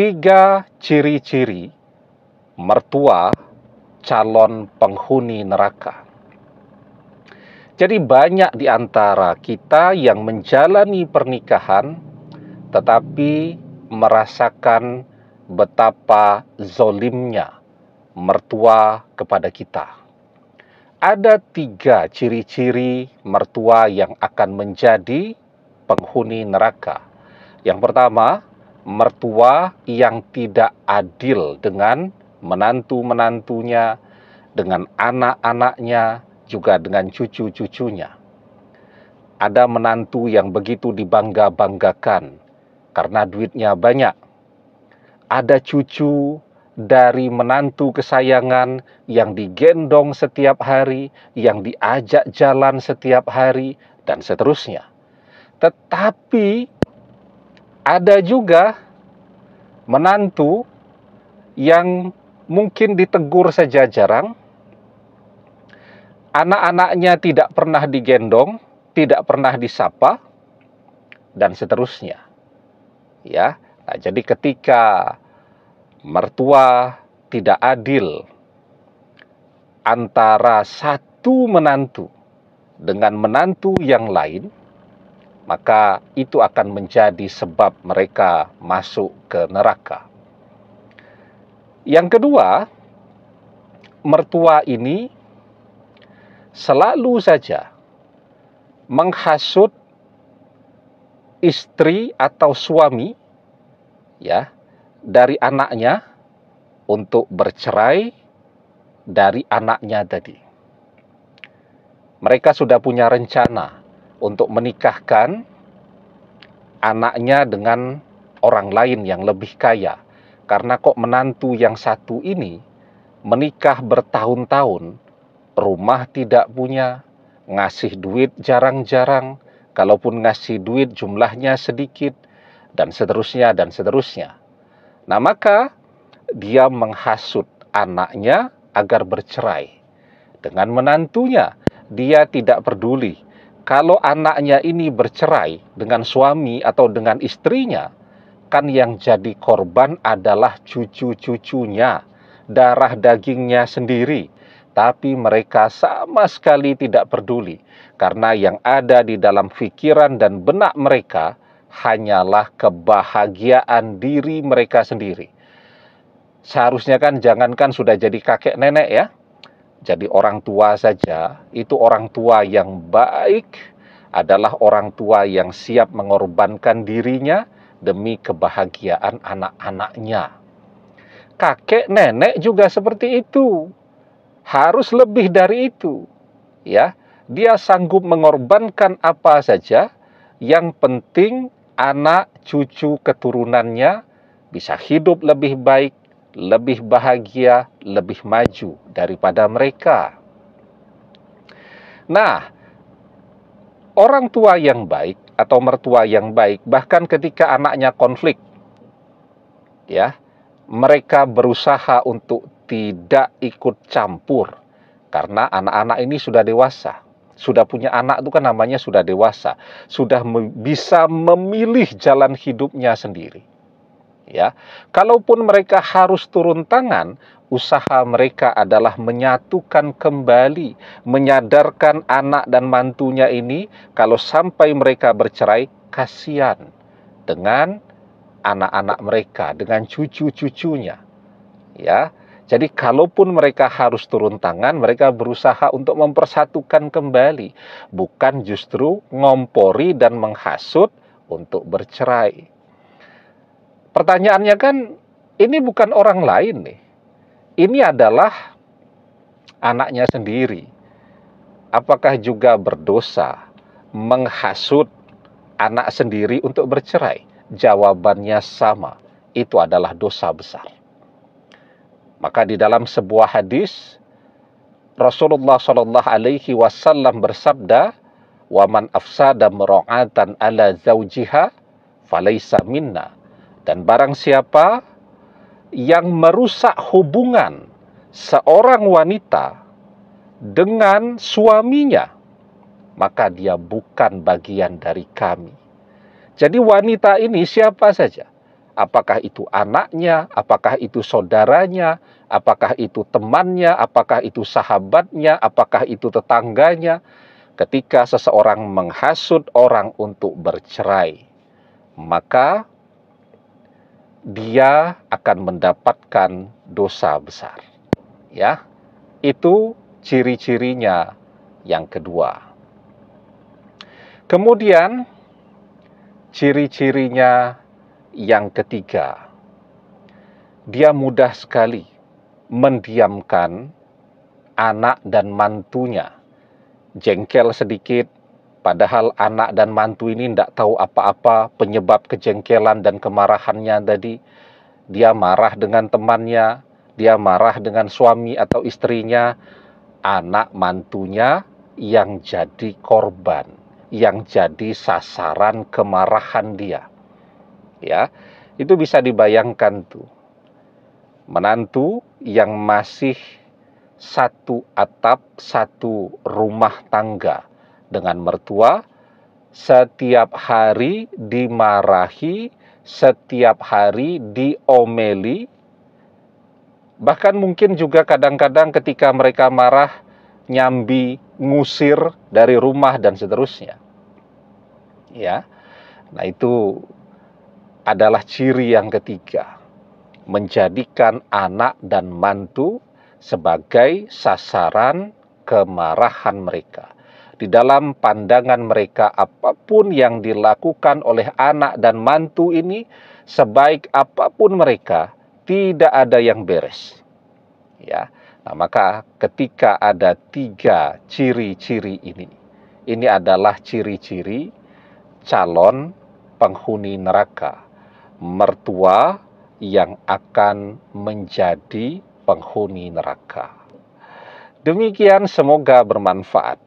tiga ciri-ciri mertua calon penghuni neraka. Jadi, banyak di antara kita yang menjalani pernikahan tetapi merasakan betapa zolimnya mertua kepada kita. Ada tiga ciri-ciri mertua yang akan menjadi penghuni neraka. Yang pertama, mertua yang tidak adil dengan menantu-menantunya, dengan anak-anaknya, juga dengan cucu-cucunya. Ada menantu yang begitu dibangga-banggakan karena duitnya banyak. Ada cucu dari menantu kesayangan yang digendong setiap hari, yang diajak jalan setiap hari, dan seterusnya. Tetapi ada juga menantu yang mungkin ditegur saja jarang, anak-anaknya tidak pernah digendong, tidak pernah disapa, dan seterusnya. Ya, nah, jadi ketika mertua tidak adil antara satu menantu dengan menantu yang lain, maka itu akan menjadi sebab mereka masuk ke neraka. Yang kedua, mertua ini selalu saja menghasut istri atau suami ya dari anaknya untuk bercerai dari anaknya tadi. Mereka sudah punya rencana untuk menikahkan anaknya dengan orang lain yang lebih kaya. Karena kok menantu yang satu ini menikah bertahun-tahun, rumah tidak punya, ngasih duit jarang-jarang, kalaupun ngasih duit jumlahnya sedikit, dan seterusnya, dan seterusnya. Nah maka dia menghasut anaknya agar bercerai. Dengan menantunya, dia tidak peduli kalau anaknya ini bercerai dengan suami atau dengan istrinya, kan yang jadi korban adalah cucu-cucunya, darah dagingnya sendiri. Tapi mereka sama sekali tidak peduli, karena yang ada di dalam pikiran dan benak mereka hanyalah kebahagiaan diri mereka sendiri. Seharusnya kan jangankan sudah jadi kakek nenek ya, jadi orang tua saja itu orang tua yang baik adalah orang tua yang siap mengorbankan dirinya demi kebahagiaan anak-anaknya. Kakek nenek juga seperti itu. Harus lebih dari itu. Ya, dia sanggup mengorbankan apa saja yang penting anak cucu keturunannya bisa hidup lebih baik, lebih bahagia, lebih maju daripada mereka. Nah, orang tua yang baik atau mertua yang baik, bahkan ketika anaknya konflik, ya, mereka berusaha untuk tidak ikut campur karena anak-anak ini sudah dewasa. Sudah punya anak itu kan namanya sudah dewasa, sudah bisa memilih jalan hidupnya sendiri ya. Kalaupun mereka harus turun tangan, usaha mereka adalah menyatukan kembali, menyadarkan anak dan mantunya ini kalau sampai mereka bercerai kasihan dengan anak-anak mereka, dengan cucu-cucunya. Ya. Jadi kalaupun mereka harus turun tangan, mereka berusaha untuk mempersatukan kembali, bukan justru ngompori dan menghasut untuk bercerai pertanyaannya kan ini bukan orang lain nih. Ini adalah anaknya sendiri. Apakah juga berdosa menghasut anak sendiri untuk bercerai? Jawabannya sama. Itu adalah dosa besar. Maka di dalam sebuah hadis Rasulullah Shallallahu Alaihi Wasallam bersabda, "Waman afsada mar'atan ala zaujiha, faleisa minna." Dan barang siapa yang merusak hubungan seorang wanita dengan suaminya, maka dia bukan bagian dari kami. Jadi wanita ini siapa saja? Apakah itu anaknya, apakah itu saudaranya, apakah itu temannya, apakah itu sahabatnya, apakah itu tetangganya? Ketika seseorang menghasut orang untuk bercerai, maka dia akan mendapatkan dosa besar. Ya, itu ciri-cirinya yang kedua. Kemudian, ciri-cirinya yang ketiga, dia mudah sekali mendiamkan anak dan mantunya. Jengkel sedikit, Padahal anak dan mantu ini tidak tahu apa-apa penyebab kejengkelan dan kemarahannya tadi. Dia marah dengan temannya, dia marah dengan suami atau istrinya, anak mantunya yang jadi korban, yang jadi sasaran kemarahan dia. Ya, itu bisa dibayangkan tuh. Menantu yang masih satu atap, satu rumah tangga dengan mertua, setiap hari dimarahi, setiap hari diomeli. Bahkan mungkin juga kadang-kadang ketika mereka marah, nyambi, ngusir dari rumah dan seterusnya. Ya. Nah, itu adalah ciri yang ketiga. Menjadikan anak dan mantu sebagai sasaran kemarahan mereka di dalam pandangan mereka apapun yang dilakukan oleh anak dan mantu ini sebaik apapun mereka tidak ada yang beres. Ya. Nah, maka ketika ada tiga ciri-ciri ini, ini adalah ciri-ciri calon penghuni neraka, mertua yang akan menjadi penghuni neraka. Demikian, semoga bermanfaat.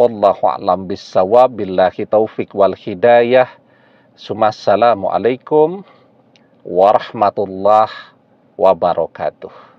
Wallahu a'lam bissawab billahi taufik wal hidayah. Assalamualaikum warahmatullahi wabarakatuh.